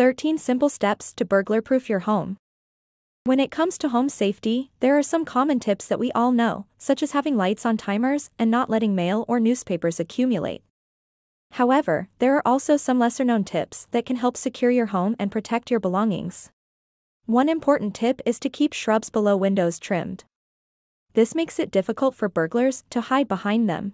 13 Simple Steps to Burglar-Proof Your Home When it comes to home safety, there are some common tips that we all know, such as having lights on timers and not letting mail or newspapers accumulate. However, there are also some lesser-known tips that can help secure your home and protect your belongings. One important tip is to keep shrubs below windows trimmed. This makes it difficult for burglars to hide behind them.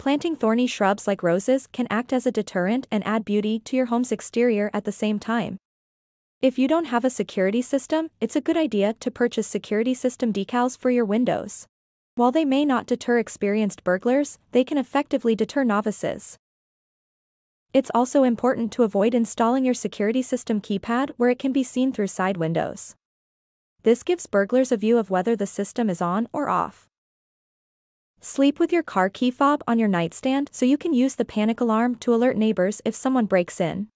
Planting thorny shrubs like roses can act as a deterrent and add beauty to your home's exterior at the same time. If you don't have a security system, it's a good idea to purchase security system decals for your windows. While they may not deter experienced burglars, they can effectively deter novices. It's also important to avoid installing your security system keypad where it can be seen through side windows. This gives burglars a view of whether the system is on or off. Sleep with your car key fob on your nightstand so you can use the panic alarm to alert neighbors if someone breaks in.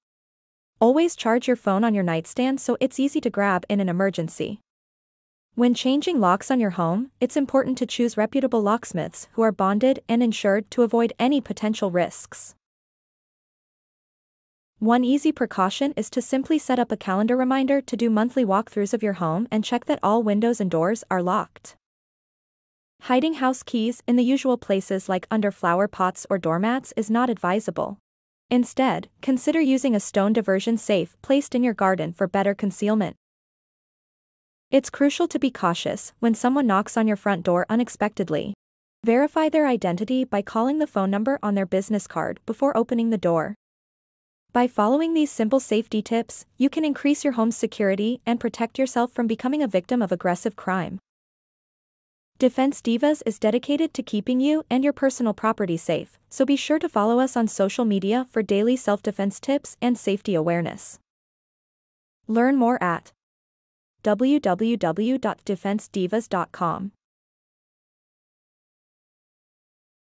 Always charge your phone on your nightstand so it's easy to grab in an emergency. When changing locks on your home, it's important to choose reputable locksmiths who are bonded and insured to avoid any potential risks. One easy precaution is to simply set up a calendar reminder to do monthly walkthroughs of your home and check that all windows and doors are locked. Hiding house keys in the usual places like under flower pots or doormats is not advisable. Instead, consider using a stone diversion safe placed in your garden for better concealment. It's crucial to be cautious when someone knocks on your front door unexpectedly. Verify their identity by calling the phone number on their business card before opening the door. By following these simple safety tips, you can increase your home's security and protect yourself from becoming a victim of aggressive crime. Defense Divas is dedicated to keeping you and your personal property safe, so be sure to follow us on social media for daily self-defense tips and safety awareness. Learn more at www.defensedivas.com.